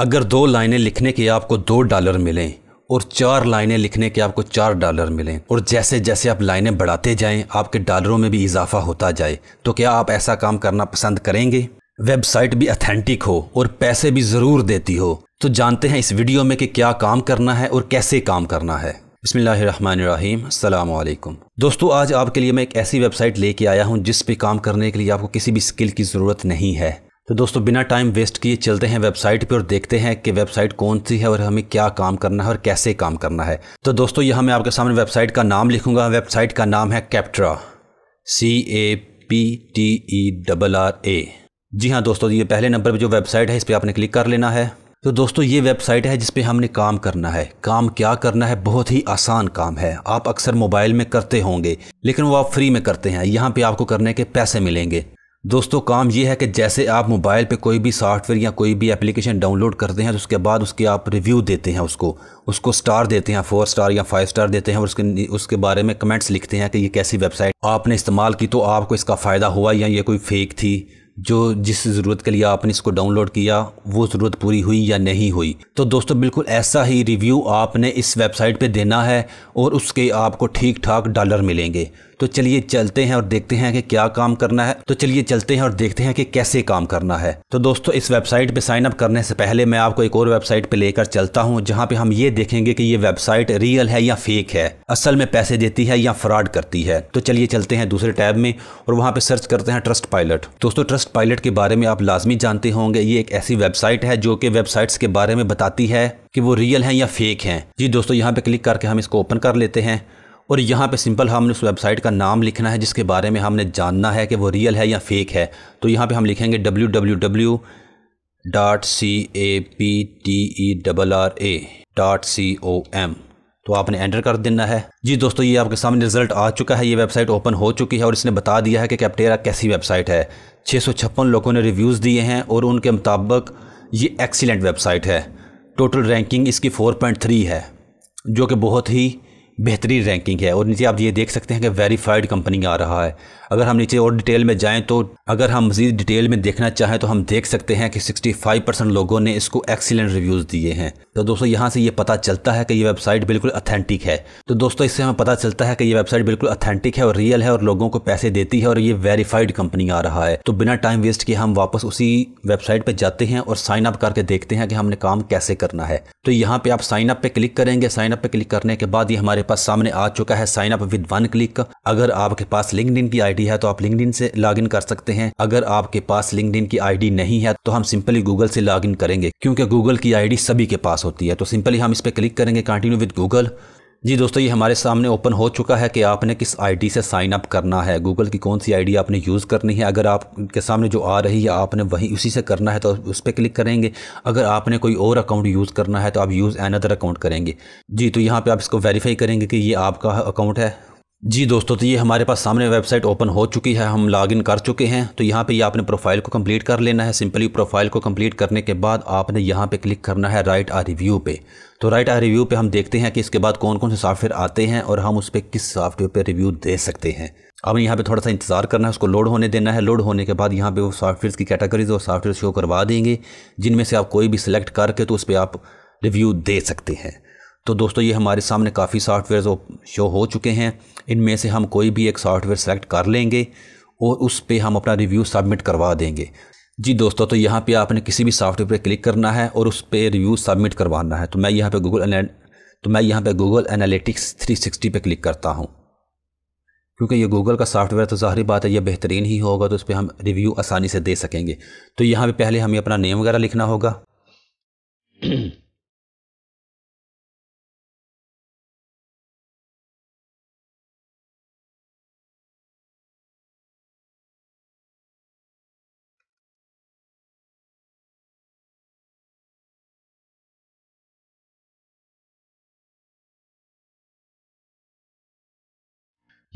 अगर दो लाइनें लिखने के आपको दो डॉलर मिलें और चार लाइनें लिखने के आपको चार डॉलर मिलें और जैसे जैसे आप लाइनें बढ़ाते जाएं आपके डॉलरों में भी इजाफा होता जाए तो क्या आप ऐसा काम करना पसंद करेंगे वेबसाइट भी अथेंटिक हो और पैसे भी ज़रूर देती हो तो जानते हैं इस वीडियो में कि क्या काम करना है और कैसे काम करना है बसमीम दोस्तों आज आपके लिए मैं एक ऐसी वेबसाइट लेके आया हूँ जिस पर काम करने के लिए आपको किसी भी स्किल की ज़रूरत नहीं है तो दोस्तों बिना टाइम वेस्ट किए चलते हैं वेबसाइट पे और देखते हैं कि वेबसाइट कौन सी है और हमें क्या काम करना है और कैसे काम करना है तो दोस्तों यहाँ मैं आपके सामने वेबसाइट का नाम लिखूंगा वेबसाइट का नाम है Capterra C A P T E double R A जी हाँ दोस्तों ये पहले नंबर पर जो वेबसाइट है इस पर आपने क्लिक कर लेना है तो दोस्तों ये वेबसाइट है जिसपे हमने काम करना है काम क्या करना है बहुत ही आसान काम है आप अक्सर मोबाइल में करते होंगे लेकिन वो आप फ्री में करते हैं यहाँ पे आपको करने के पैसे मिलेंगे दोस्तों काम यह है कि जैसे आप मोबाइल पे कोई भी सॉफ्टवेयर या कोई भी एप्लीकेशन डाउनलोड करते हैं तो उसके बाद उसके आप रिव्यू देते हैं उसको उसको स्टार देते हैं फोर स्टार या फाइव स्टार देते हैं और उसके उसके बारे में कमेंट्स लिखते हैं कि ये कैसी वेबसाइट आपने इस्तेमाल की तो आपको इसका फ़ायदा हुआ या ये कोई फेक थी जो जिस ज़रूरत के लिए आपने इसको डाउनलोड किया वो ज़रूरत पूरी हुई या नहीं हुई तो दोस्तों बिल्कुल ऐसा ही रिव्यू आपने इस वेबसाइट पे देना है और उसके आपको ठीक ठाक डॉलर मिलेंगे तो चलिए चलते हैं और देखते हैं कि क्या काम करना है तो चलिए चलते हैं और देखते हैं कि कैसे काम करना है तो दोस्तों इस वेबसाइट पे साइन अप करने से पहले मैं आपको एक और वेबसाइट पे लेकर चलता हूँ जहाँ पे हम ये देखेंगे कि ये वेबसाइट रियल है या फेक है असल में पैसे देती है या फ्रॉड करती है तो चलिए चलते हैं दूसरे टैब में और वहाँ पे सर्च करते हैं ट्रस्ट पायलट दोस्तों ट्रस्ट पायलट के बारे में आप लाजमी जानते होंगे ये एक ऐसी वेबसाइट है जो कि वेबसाइट्स के बारे में बताती है कि वो रियल हैं या फेक हैं जी दोस्तों यहाँ पे क्लिक करके हम इसको ओपन कर लेते हैं और यहाँ पे सिंपल हमने उस वेबसाइट का नाम लिखना है जिसके बारे में हमने जानना है कि वो रियल है या फेक है तो यहाँ पे हम लिखेंगे W W W dot C A P T E double R A dot C O M तो आपने एंटर कर देना है जी दोस्तों ये आपके सामने रिजल्ट आ चुका है ये वेबसाइट ओपन हो चुकी है और इसने बता दिया है कि कैप्टेरा कैसी वेबसाइट है छः लोगों ने रिव्यूज़ दिए हैं और उनके मुताबिक ये एक्सीलेंट वेबसाइट है टोटल रैंकिंग इसकी 4.3 है जो कि बहुत ही बेहतरीन रैंकिंग है और नीचे आप ये देख सकते हैं कि वेरीफाइड कंपनी आ रहा है अगर हम नीचे और डिटेल में जाएं तो अगर हम मज़ीद डिटेल में देखना चाहें तो हम देख सकते हैं कि 65 परसेंट लोगों ने इसको एक्सीलेंट रिव्यूज़ दिए हैं तो दोस्तों यहाँ से ये पता चलता है कि ये वेबसाइट बिल्कुल अथेंटिक है तो दोस्तों इससे हमें पता चलता है कि ये वेबसाइट बिल्कुल अथेंटिक है और रियल है और लोगों को पैसे देती है और ये वेरीफाइड कंपनी आ रहा है तो बिना टाइम वेस्ट किए हम वापस उसी वेबसाइट पर जाते हैं और साइन अप करके देखते हैं कि हमने काम कैसे करना है तो यहाँ पे आप साइन अप पे क्लिक करेंगे साइन अप पे क्लिक करने के बाद ये हमारे पास सामने आ चुका है sign up with one click अगर आपके पास लिंकड की आई है तो आप लिंक से लॉग कर सकते हैं अगर आपके पास लिंक की आई नहीं है तो हम सिंपली गूगल से लॉग करेंगे क्योंकि गूगल की आई सभी के पास पास होती है तो सिंपली हम इस पर क्लिक करेंगे कंटिन्यू विद गूगल जी दोस्तों ये हमारे सामने ओपन हो चुका है कि आपने किस आईडी से साइन अप करना है गूगल की कौन सी आईडी आपने यूज़ करनी है अगर आपके सामने जो आ रही है आपने वही उसी से करना है तो उस पर क्लिक करेंगे अगर आपने कोई और अकाउंट यूज़ करना है तो आप यूज़ अनदर अकाउंट करेंगे जी तो यहाँ पे आप इसको वेरीफाई करेंगे कि ये आपका अकाउंट है जी दोस्तों तो ये हमारे पास सामने वेबसाइट ओपन हो चुकी है हम लॉगिन कर चुके हैं तो यहाँ पे ये यह आपने प्रोफाइल को कंप्लीट कर लेना है सिंपली प्रोफाइल को कंप्लीट करने के बाद आपने यहाँ पे क्लिक करना है राइट आ रिव्यू पे तो राइट आ रिव्यू पे हम देखते हैं कि इसके बाद कौन कौन से सॉफ्टवेयर आते हैं और हम उस पर किस सॉफ्टवेयर पर रिव्यू दे सकते हैं अब यहाँ पे थोड़ा सा इंतज़ार करना है उसको लोड होने देना है लोड होने के बाद यहाँ पे वो सॉफ्टवेयर की कैटेगरीज और सॉफ्टवेयर शो करवा देंगे जिनमें से आप कोई भी सिलेक्ट करके तो उस पर आप रिव्यू दे सकते हैं तो दोस्तों ये हमारे सामने काफ़ी सॉफ्टवेयर शो हो चुके हैं इनमें से हम कोई भी एक सॉफ्टवेयर सेलेक्ट कर लेंगे और उस पर हम अपना रिव्यू सबमिट करवा देंगे जी दोस्तों तो यहाँ पे आपने किसी भी सॉफ्टवेयर पर क्लिक करना है और उस पर रिव्यू सबमिट करवाना है तो मैं यहाँ पे गूगल तो मैं यहाँ पे गूगल एनालिटिक्स 360 पर क्लिक करता हूँ क्योंकि ये गूगल का सॉफ्टवेयर तो ज़ाहरी बात है ये बेहतरीन ही होगा तो उस पर हम रिव्यू आसानी से दे सकेंगे तो यहाँ पर पहले हमें अपना नेम वगैरह लिखना होगा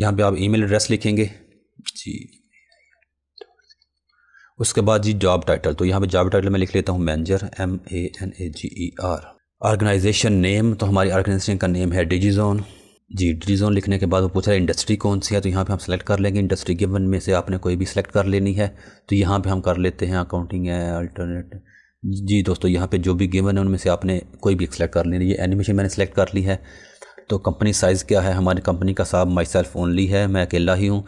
यहाँ पे आप ईमेल एड्रेस लिखेंगे जी उसके बाद जी जॉब टाइटल तो यहाँ पे जॉब टाइटल मैं लिख लेता हूँ manager M A N A G E R organization name तो हमारी ऑर्गेनाइजेशन का नेम है डिजीजोन जी डिजीजोन लिखने के बाद वो पूछ रहा है इंडस्ट्री कौन सी है तो यहाँ पे हम सेलेक्ट कर लेंगे इंडस्ट्री गिवन में से आपने कोई भी सेलेक्ट कर लेनी है तो यहाँ पे हम कर लेते हैं अकाउंटिंग है अल्टरनेट जी दोस्तों यहाँ पे जो भी गिवन है उनमें से आपने कोई भी सेलेक्ट कर लेनी है एनिमेशन मैंने सेलेक्ट कर ली है तो कंपनी साइज़ क्या है हमारी कंपनी का साहब माई सेल्फ ओनली है मैं अकेला ही हूँ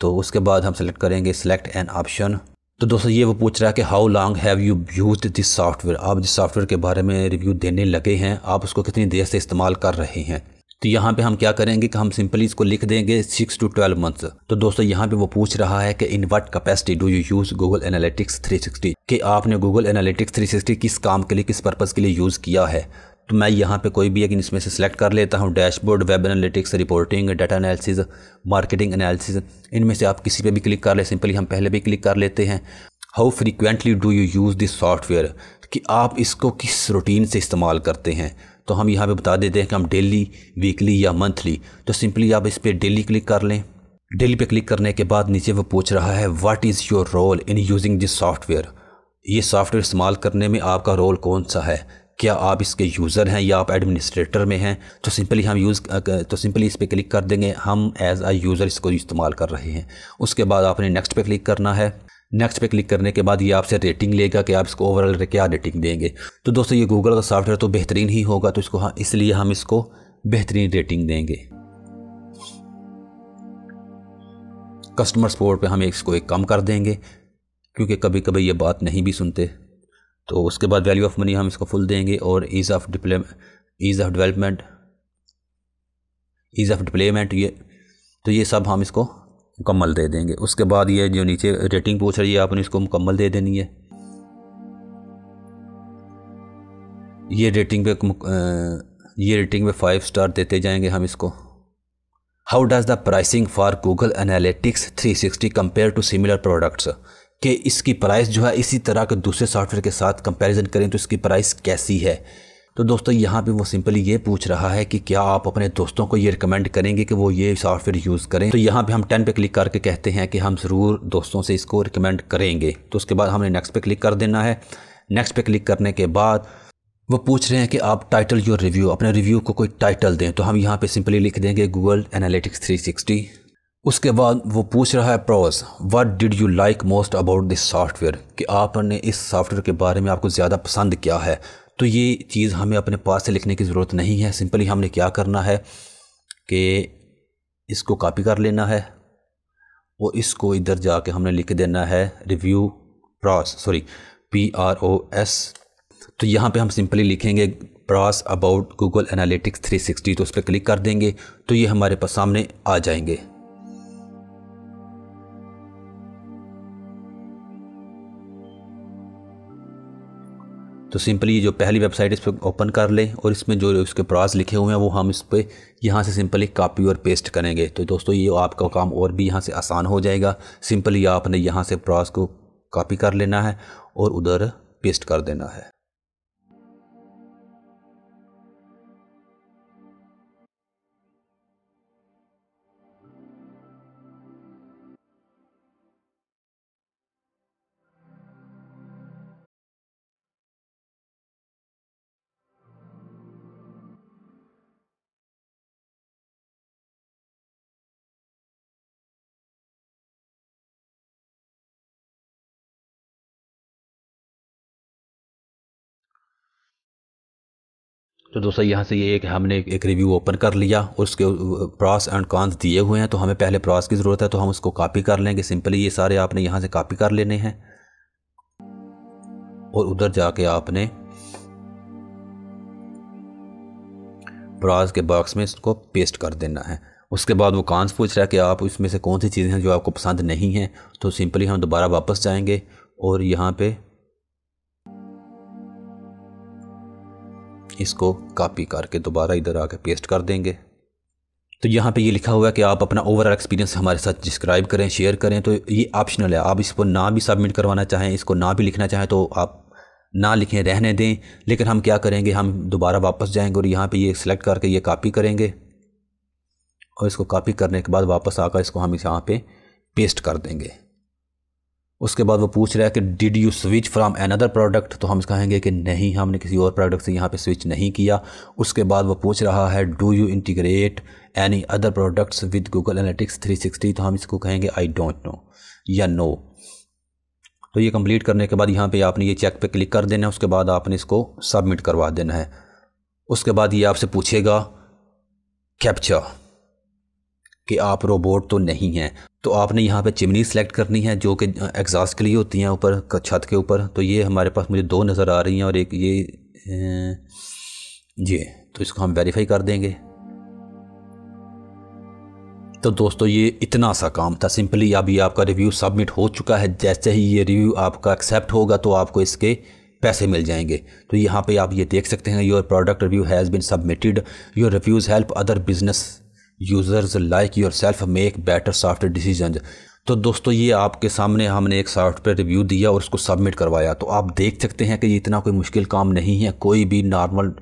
तो उसके बाद हम सेलेक्ट करेंगे सेलेक्ट एन ऑप्शन तो दोस्तों ये वो पूछ रहा है कि how long have you use this software आप जिस सॉफ्टवेयर के बारे में रिव्यू देने लगे हैं आप उसको कितनी देर से इस्तेमाल कर रहे हैं तो यहाँ पे हम क्या करेंगे कि हम सिंपली इसको लिख देंगे सिक्स टू ट्वेल्व मंथ्स तो दोस्तों यहाँ पे वो पूछ रहा है कि in what capacity do you use Google Analytics 360 कि आपने गूगल एनालिटिक्स 360 किस काम के लिए किस पर्पज़ के लिए यूज़ किया है तो मैं यहाँ पे कोई भी एक इसमें से सिलेक्ट कर लेता हूँ dashboard web analytics reporting data analysis marketing analysis इनमें से आप किसी पे भी क्लिक कर ले सिंपली हम पहले भी क्लिक कर लेते हैं how frequently do you use this software कि आप इसको किस रूटीन से इस्तेमाल करते हैं तो हम यहाँ पर बता देते हैं कि हम डेली वीकली या मंथली तो सिंपली आप इस पर डेली क्लिक कर लें डेली पे क्लिक करने के बाद नीचे वो पूछ रहा है what is your role in using this software ये सॉफ्टवेयर इस्तेमाल करने में आपका रोल कौन सा है क्या आप इसके यूज़र हैं या आप एडमिनिस्ट्रेटर में हैं तो सिंपली हम यूज़ तो सिंपली इस पर क्लिक कर देंगे हम एज़ आ यूज़र इसको इस्तेमाल कर रहे हैं उसके बाद आपने नेक्स्ट पे क्लिक करना है नेक्स्ट पे क्लिक करने के बाद ये आपसे रेटिंग लेगा कि आप इसको ओवरऑल क्या रेटिंग देंगे तो दोस्तों ये गूगल का सॉफ्टवेयर तो बेहतरीन ही होगा तो इसको हाँ इसलिए हम इसको बेहतरीन रेटिंग देंगे कस्टमर सपोर्ट पे हम इसको एक कम कर देंगे क्योंकि कभी कभी ये बात नहीं भी सुनते तो उसके बाद वैल्यू ऑफ मनी हम इसको फुल देंगे और ease of deploy ease of development ease of deployment ये तो ये सब हम इसको मुकम्मल दे देंगे उसके बाद ये जो नीचे रेटिंग पूछ रही है आपने इसको मुकम्मल दे देनी है ये रेटिंग पे ये रेटिंग पे फाइव स्टार देते जाएंगे हम इसको how does the pricing for Google Analytics 360 compare to similar products कि इसकी प्राइस जो है इसी तरह के दूसरे सॉफ्टवेयर के साथ कंपैरिजन करें तो इसकी प्राइस कैसी है तो दोस्तों यहाँ पे वो सिंपली ये पूछ रहा है कि क्या आप अपने दोस्तों को ये रिकमेंड करेंगे कि वो ये सॉफ्टवेयर यूज़ करें तो यहाँ पे हम टेन पे क्लिक करके कहते हैं कि हम ज़रूर दोस्तों से इसको रिकमेंड करेंगे तो उसके बाद हमने नेक्स्ट पे क्लिक कर देना है नेक्स्ट पे क्लिक करने के बाद वो पूछ रहे हैं कि आप टाइटल योर रिव्यू अपने रिव्यू को कोई टाइटल दें तो हम यहाँ पर सिंपली लिख देंगे गूगल एनालिटिक्स थ्री उसके बाद वो पूछ रहा है pros what did you like most about this software कि आपने इस सॉफ्टवेयर के बारे में आपको ज़्यादा पसंद क्या है तो ये चीज़ हमें अपने पास से लिखने की ज़रूरत नहीं है सिंपली हमने क्या करना है कि इसको कॉपी कर लेना है और इसको इधर जाके हमने लिख देना है review pros sorry P R O S तो यहाँ पे हम सिंपली लिखेंगे प्रॉस अबाउट गूगल एनालिटिक्स 360 तो उस पर क्लिक कर देंगे तो ये हमारे पास सामने आ जाएंगे तो सिंपली ये जो पहली वेबसाइट इस पर ओपन कर लें और इसमें जो इसके प्रॉज लिखे हुए हैं वो हम इस पर यहाँ से सिंपली कापी और पेस्ट करेंगे तो दोस्तों ये आपका काम और भी यहाँ से आसान हो जाएगा सिंपली आपने यहाँ से प्रॉज को कापी कर लेना है और उधर पेस्ट कर देना है तो दोस्तों यहाँ से ये एक हमने एक रिव्यू ओपन कर लिया और उसके प्रॉस एंड कॉन्स दिए हुए हैं तो हमें पहले प्रॉस की ज़रूरत है तो हम उसको कॉपी कर लेंगे सिंपली ये सारे आपने यहाँ से कॉपी कर लेने हैं और उधर जाके आपने प्रॉस के बॉक्स में इसको पेस्ट कर देना है उसके बाद वो कॉन्स पूछ रहा है कि आप इसमें से कौन सी चीज़ें हैं जो आपको पसंद नहीं हैं तो सिंपली हम दोबारा वापस जाएँगे और यहाँ पे इसको कॉपी करके दोबारा इधर आके पेस्ट कर देंगे तो यहाँ पे ये लिखा हुआ है कि आप अपना ओवरऑल एक्सपीरियंस हमारे साथ डिस्क्राइब करें शेयर करें तो ये ऑप्शनल है आप इसको ना भी सबमिट करवाना चाहें इसको ना भी लिखना चाहें तो आप ना लिखें रहने दें लेकिन हम क्या करेंगे हम दोबारा वापस जाएंगे और यहाँ पे ये सिलेक्ट करके ये कॉपी करेंगे और इसको कॉपी करने के बाद वापस आकर इसको हम यहाँ पे पेस्ट कर देंगे उसके बाद वो पूछ रहा है कि did you switch from another product तो हम कहेंगे कि नहीं हमने किसी और प्रोडक्ट से यहाँ पे स्विच नहीं किया उसके बाद वो पूछ रहा है do you integrate any other products with Google Analytics 360 तो हम इसको कहेंगे आई डोंट नो या नो तो ये कंप्लीट करने के बाद यहाँ पे आपने ये चेक पे क्लिक कर देना है उसके बाद आपने इसको सबमिट करवा देना है उसके बाद ये आपसे पूछेगा कैप्चा कि आप रोबोट तो नहीं हैं तो आपने यहाँ पे चिमनी सेलेक्ट करनी है जो कि एग्जॉस्ट के लिए होती हैं ऊपर छत के ऊपर तो ये हमारे पास मुझे दो नज़र आ रही हैं और एक ये ये तो इसको हम वेरीफाई कर देंगे तो दोस्तों ये इतना सा काम था सिंपली अभी आपका रिव्यू सबमिट हो चुका है जैसे ही ये रिव्यू आपका एक्सेप्ट होगा तो आपको इसके पैसे मिल जाएंगे तो यहाँ पे आप ये देख सकते हैं your product review has been submitted your reviews help other business users like yourself make better software decision तो दोस्तों ये आपके सामने हमने एक सॉफ्टवेयर रिव्यू दिया और उसको सबमिट करवाया तो आप देख सकते हैं कि ये इतना कोई मुश्किल काम नहीं है कोई भी नॉर्मल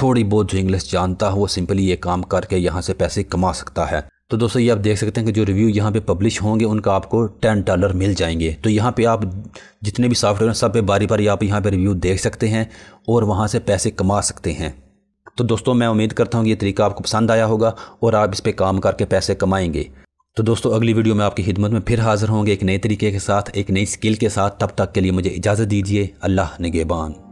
थोड़ी बहुत जो इंग्लिश जानता हो वो सिंपली ये काम करके यहाँ से पैसे कमा सकता है तो दोस्तों ये आप देख सकते हैं कि जो रिव्यू यहाँ पे पब्लिश होंगे उनका आपको टेन डॉलर मिल जाएंगे तो यहाँ पे आप जितने भी सॉफ्टवेयर हैं सब पे बारी बारी आप यहाँ पे रिव्यू देख सकते हैं और वहाँ से पैसे कमा सकते हैं तो दोस्तों मैं उम्मीद करता हूँ ये तरीका आपको पसंद आया होगा और आप इस पर काम करके पैसे कमाएंगे तो दोस्तों अगली वीडियो में आपकी खिदमत में फिर हाजिर होंगे एक नए तरीके के साथ एक नई स्किल के साथ तब तक के लिए मुझे इजाज़त दीजिए अल्लाह नगेबान